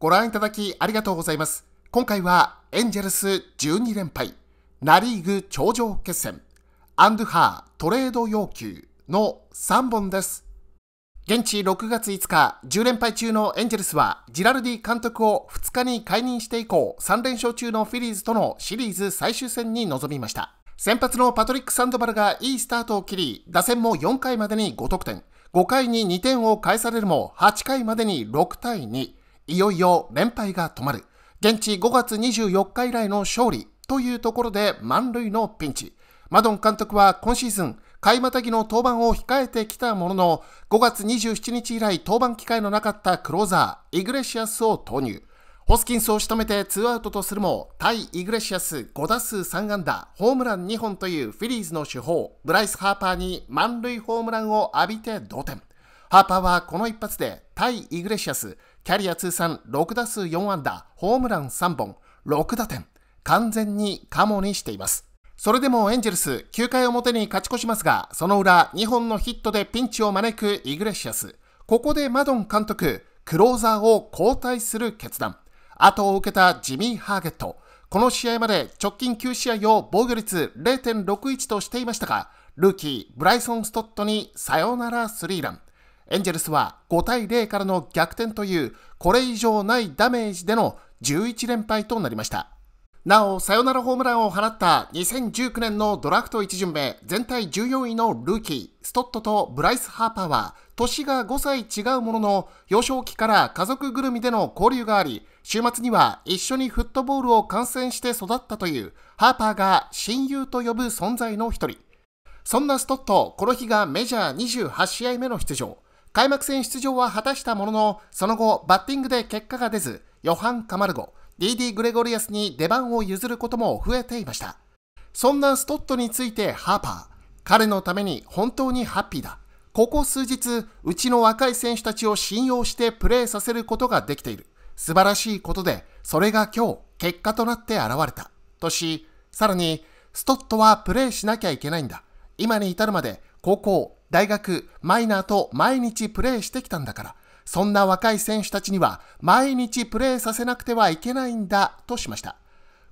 ご覧いただきありがとうございます。今回はエンジェルス12連敗、ナリーグ頂上決戦、アンドゥハートレード要求の3本です。現地6月5日、10連敗中のエンジェルスは、ジラルディ監督を2日に解任して以降、3連勝中のフィリーズとのシリーズ最終戦に臨みました。先発のパトリック・サンドバルがいいスタートを切り、打線も4回までに5得点、5回に2点を返されるも、8回までに6対2、いよいよ連敗が止まる。現地5月24日以来の勝利というところで満塁のピンチ。マドン監督は今シーズン、開またぎの登板を控えてきたものの、5月27日以来登板機会のなかったクローザー、イグレシアスを投入。ホスキンスを仕留めて2アウトとするも、対イグレシアス5打数3安打、ホームラン2本というフィリーズの主砲、ブライス・ハーパーに満塁ホームランを浴びて同点。ハーパーはこの一発で対イグレシアス、キャリア通算6打数4安打、ホームラン3本、6打点、完全にカモにしています。それでもエンジェルス9回表に勝ち越しますが、その裏2本のヒットでピンチを招くイグレシアス。ここでマドン監督、クローザーを交代する決断。後を受けたジミー・ハーゲット。この試合まで直近9試合を防御率0.61としていましたが、ルーキー、ブライソン・ストットにサヨナラスリーラン。エンジェルスは5対0からの逆転というこれ以上ないダメージでの11連敗となりました。なお、サヨナラホームランを放った2019年のドラフト1巡目、全体14位のルーキー、ストットとブライス・ハーパーは、年が5歳違うものの、幼少期から家族ぐるみでの交流があり、週末には一緒にフットボールを観戦して育ったという、ハーパーが親友と呼ぶ存在の一人。そんなストット、この日がメジャー28試合目の出場。開幕戦出場は果たしたものの、その後、バッティングで結果が出ず、ヨハン・カマルゴ、DD・ グレゴリアスに出番を譲ることも増えていました。そんなストットについてハーパー、彼のために本当にハッピーだ。ここ数日、うちの若い選手たちを信用してプレーさせることができている。素晴らしいことで、それが今日、結果となって現れた。とし、さらに、ストットはプレーしなきゃいけないんだ。今に至るまで、高校、大学、マイナーと毎日プレーしてきたんだから、そんな若い選手たちには毎日プレーさせなくてはいけないんだとしました。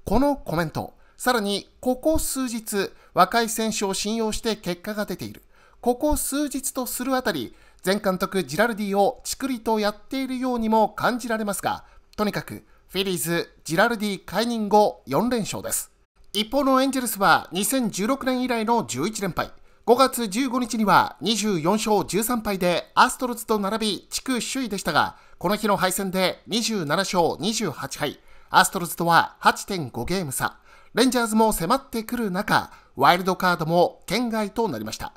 このコメント、さらにここ数日、若い選手を信用して結果が出ている。ここ数日とするあたり、前監督ジラルディをチクリとやっているようにも感じられますが、とにかくフィリーズ、ジラルディ解任後4連勝です。一方のエンジェルスは2016年以来の11連敗。5月15日には24勝13敗でアストロズと並び地区首位でしたが、この日の敗戦で27勝28敗、アストロズとは8.5ゲーム差、レンジャーズも迫ってくる中、ワイルドカードも圏外となりました。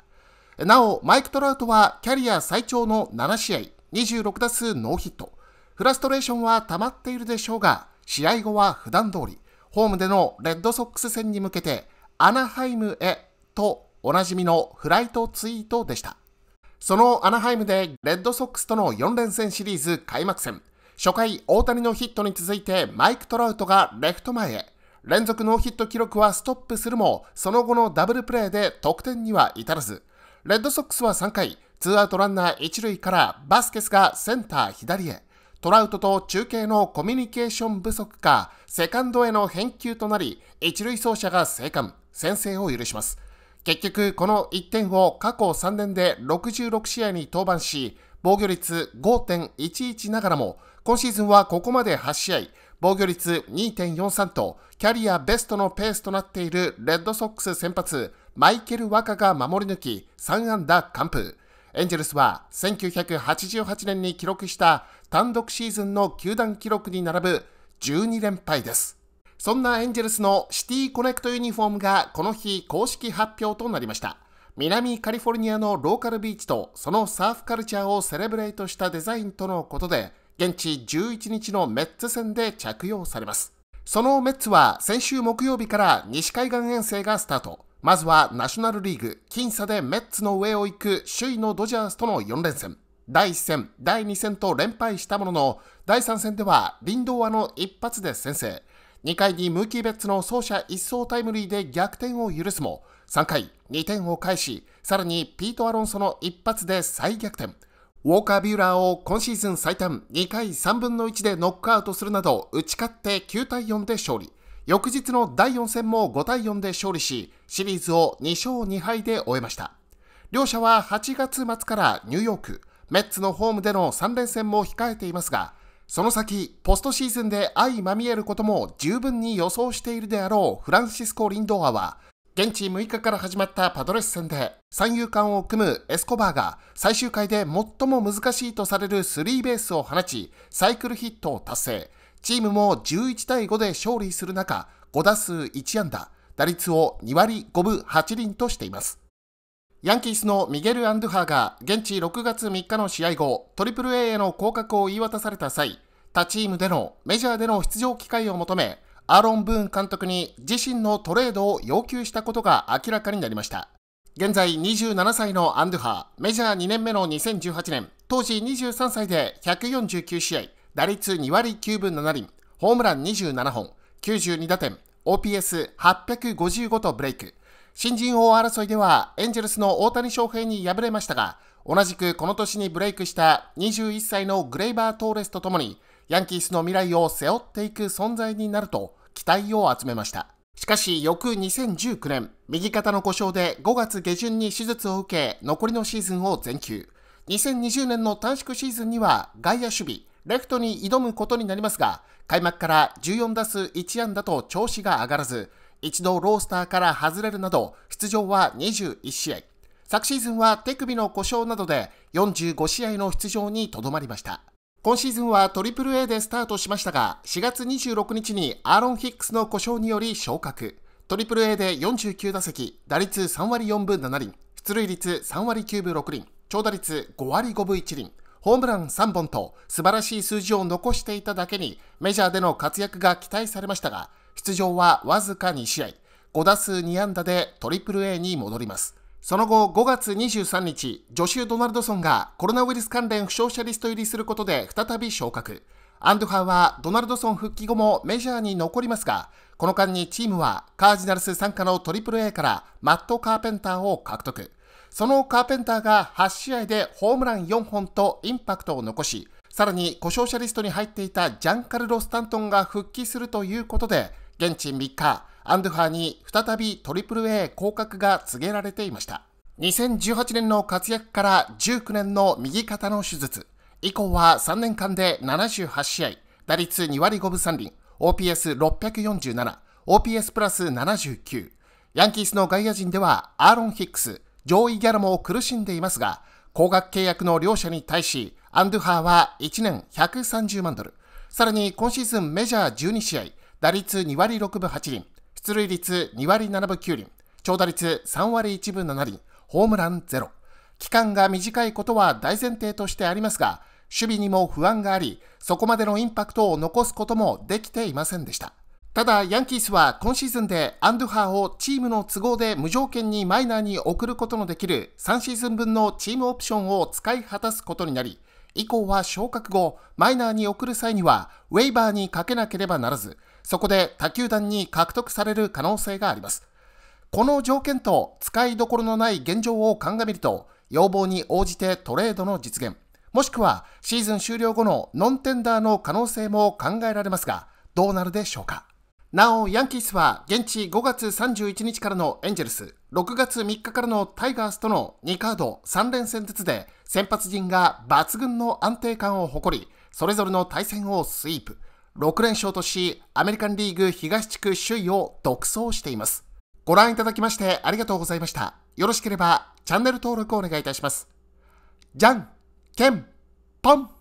なお、マイク・トラウトはキャリア最長の7試合、26打数ノーヒット。フラストレーションは溜まっているでしょうが、試合後は普段通り、ホームでのレッドソックス戦に向けて、アナハイムへとおなじみのフライトツイートでした。そのアナハイムでレッドソックスとの4連戦シリーズ開幕戦。初回、大谷のヒットに続いてマイク・トラウトがレフト前へ。連続ノーヒット記録はストップするも、その後のダブルプレーで得点には至らず、レッドソックスは3回、ツーアウトランナー1塁からバスケスがセンター左へ。トラウトと中継のコミュニケーション不足か、セカンドへの返球となり、一塁走者が生還、先制を許します。結局、この1点を過去3年で66試合に登板し、防御率5.11ながらも、今シーズンはここまで8試合、防御率2.43と、キャリアベストのペースとなっているレッドソックス先発、マイケル・ワカが守り抜き、3安打完封。エンジェルスは1988年に記録した単独シーズンの球団記録に並ぶ12連敗です。そんなエンジェルスのシティコネクトユニフォームがこの日公式発表となりました。南カリフォルニアのローカルビーチとそのサーフカルチャーをセレブレートしたデザインとのことで、現地11日のメッツ戦で着用されます。そのメッツは先週木曜日から西海岸遠征がスタート。まずはナショナルリーグ、僅差でメッツの上を行く首位のドジャースとの4連戦。第1戦、第2戦と連敗したものの、第3戦ではリンドアの一発で先制。2回にムーキー・ベッツの走者一掃タイムリーで逆転を許すも、3回、2点を返し、さらにピート・アロンソの一発で再逆転。ウォーカー・ビューラーを今シーズン最短2回3分の1でノックアウトするなど打ち勝って9対4で勝利。翌日の第4戦も5対4で勝利し、シリーズを2勝2敗で終えました。両者は8月末からニューヨーク、メッツのホームでの3連戦も控えていますが、その先、ポストシーズンで相まみえることも十分に予想しているであろうフランシスコ・リンドアは、現地6日から始まったパドレス戦で、三遊間を組むエスコバーが最終回で最も難しいとされるスリーベースを放ち、サイクルヒットを達成。チームも11対5で勝利する中、5打数1安打、打率を2割5分8厘としています。ヤンキースのミゲル・アンドゥハーが現地6月3日の試合後、AAA への降格を言い渡された際、他チームでのメジャーでの出場機会を求め、アーロン・ブーン監督に自身のトレードを要求したことが明らかになりました。現在27歳のアンドゥハー、メジャー2年目の2018年、当時23歳で149試合、打率2割9分7厘、ホームラン27本、92打点、OPS855 とブレイク。新人王争いではエンジェルスの大谷翔平に敗れましたが、同じくこの年にブレイクした21歳のグレイバー・トーレスとともに、ヤンキースの未来を背負っていく存在になると期待を集めました。しかし翌2019年、右肩の故障で5月下旬に手術を受け、残りのシーズンを全休。2020年の短縮シーズンには外野守備、レフトに挑むことになりますが、開幕から14打数1安打と調子が上がらず、一度ロースターから外れるなど、出場は21試合。昨シーズンは手首の故障などで45試合の出場にとどまりました。今シーズンは AAA でスタートしましたが、4月26日にアーロン・ヒックスの故障により昇格。AAA で49打席、打率3割4分7厘、出塁率3割9分6厘、長打率5割5分1厘、ホームラン3本と素晴らしい数字を残していただけにメジャーでの活躍が期待されましたが、出場はわずか2試合、5打数2安打で AAA に戻ります。その後、5月23日、ジョシュ・ドナルドソンがコロナウイルス関連負傷者リスト入りすることで再び昇格。アンドハーはドナルドソン復帰後もメジャーに残りますが、この間にチームはカージナルス参加の AAA からマット・カーペンターを獲得。そのカーペンターが8試合でホームラン4本とインパクトを残し、さらに故障者リストに入っていたジャンカルロ・スタントンが復帰するということで、現地3日、アンドゥァーに再び AAA 降格が告げられていました。2018年の活躍から19年の右肩の手術。以降は3年間で78試合、打率2割5分3厘、OPS647、OPS プラス79。ヤンキースの外野陣ではアーロン・ヒックス、上位ギャラも苦しんでいますが、高額契約の両者に対し、アンドゥハーは1年130万ドル。さらに今シーズンメジャー12試合、打率2割6分8厘、出塁率2割7分9厘、長打率3割1分7厘、ホームラン0。期間が短いことは大前提としてありますが、守備にも不安があり、そこまでのインパクトを残すこともできていませんでした。ただ、ヤンキースは今シーズンでアンドゥハーをチームの都合で無条件にマイナーに送ることのできる3シーズン分のチームオプションを使い果たすことになり、以降は昇格後、マイナーに送る際には、ウェイバーにかけなければならず、そこで他球団に獲得される可能性があります。この条件と使いどころのない現状を鑑みると、要望に応じてトレードの実現、もしくはシーズン終了後のノンテンダーの可能性も考えられますが、どうなるでしょうか。なお、ヤンキースは現地5月31日からのエンジェルス、6月3日からのタイガースとの2カード3連戦ずつで、先発陣が抜群の安定感を誇り、それぞれの対戦をスイープ。6連勝とし、アメリカンリーグ東地区首位を独走しています。ご覧いただきましてありがとうございました。よろしければチャンネル登録をお願いいたします。じゃんけんぽん